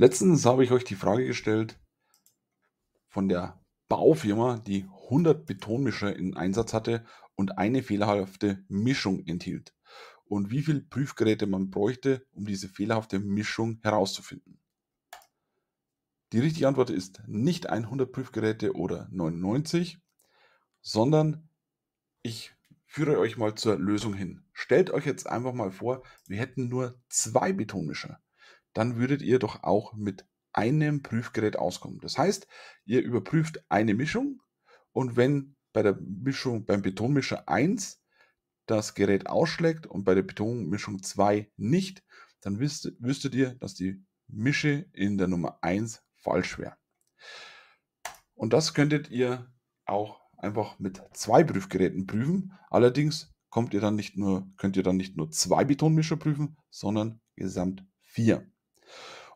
Letztens habe ich euch die Frage gestellt von der Baufirma, die 100 Betonmischer in Einsatz hatte und eine fehlerhafte Mischung enthielt und wie viele Prüfgeräte man bräuchte, um diese fehlerhafte Mischung herauszufinden. Die richtige Antwort ist nicht 100 Prüfgeräte oder 99, sondern ich führe euch mal zur Lösung hin. Stellt euch jetzt einfach mal vor, wir hätten nur zwei Betonmischer dann würdet ihr doch auch mit einem Prüfgerät auskommen. Das heißt, ihr überprüft eine Mischung und wenn bei der Mischung, beim Betonmischer 1 das Gerät ausschlägt und bei der Betonmischung 2 nicht, dann wüsst, wüsstet ihr, dass die Mische in der Nummer 1 falsch wäre. Und das könntet ihr auch einfach mit zwei Prüfgeräten prüfen. Allerdings kommt ihr dann nicht nur, könnt ihr dann nicht nur zwei Betonmischer prüfen, sondern gesamt vier.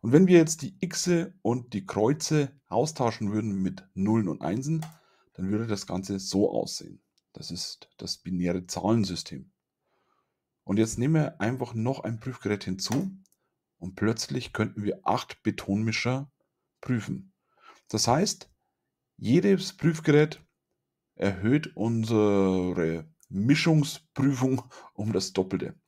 Und wenn wir jetzt die Xe und die Kreuze austauschen würden mit Nullen und Einsen, dann würde das Ganze so aussehen. Das ist das binäre Zahlensystem. Und jetzt nehmen wir einfach noch ein Prüfgerät hinzu und plötzlich könnten wir acht Betonmischer prüfen. Das heißt, jedes Prüfgerät erhöht unsere Mischungsprüfung um das Doppelte.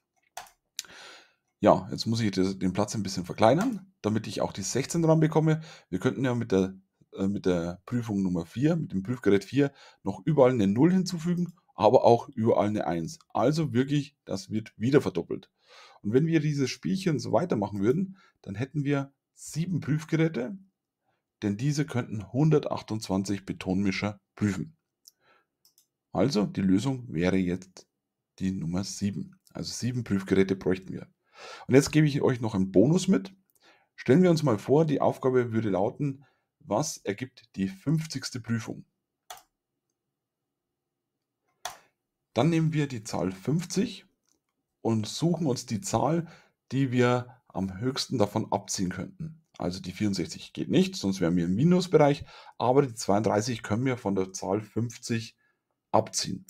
Ja, jetzt muss ich den Platz ein bisschen verkleinern, damit ich auch die 16 dran bekomme. Wir könnten ja mit der, äh, mit der Prüfung Nummer 4, mit dem Prüfgerät 4, noch überall eine 0 hinzufügen, aber auch überall eine 1. Also wirklich, das wird wieder verdoppelt. Und wenn wir dieses Spielchen so weitermachen würden, dann hätten wir sieben Prüfgeräte, denn diese könnten 128 Betonmischer prüfen. Also die Lösung wäre jetzt die Nummer 7. Also sieben Prüfgeräte bräuchten wir. Und jetzt gebe ich euch noch einen Bonus mit. Stellen wir uns mal vor, die Aufgabe würde lauten, was ergibt die 50. Prüfung? Dann nehmen wir die Zahl 50 und suchen uns die Zahl, die wir am höchsten davon abziehen könnten. Also die 64 geht nicht, sonst wären wir im Minusbereich, aber die 32 können wir von der Zahl 50 abziehen.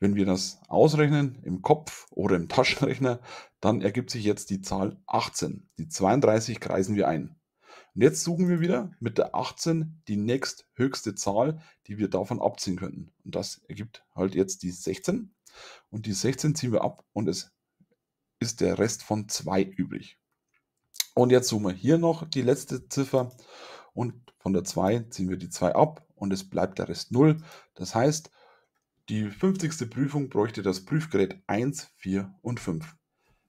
Wenn wir das ausrechnen im Kopf oder im Taschenrechner, dann ergibt sich jetzt die Zahl 18. Die 32 kreisen wir ein. Und jetzt suchen wir wieder mit der 18 die nächsthöchste Zahl, die wir davon abziehen könnten. Und das ergibt halt jetzt die 16. Und die 16 ziehen wir ab und es ist der Rest von 2 übrig. Und jetzt suchen wir hier noch die letzte Ziffer und von der 2 ziehen wir die 2 ab und es bleibt der Rest 0. Das heißt, die 50. Prüfung bräuchte das Prüfgerät 1, 4 und 5.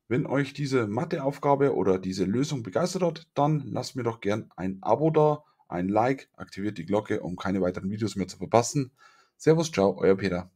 Wenn euch diese Matheaufgabe oder diese Lösung begeistert hat, dann lasst mir doch gern ein Abo da, ein Like, aktiviert die Glocke, um keine weiteren Videos mehr zu verpassen. Servus, ciao, euer Peter.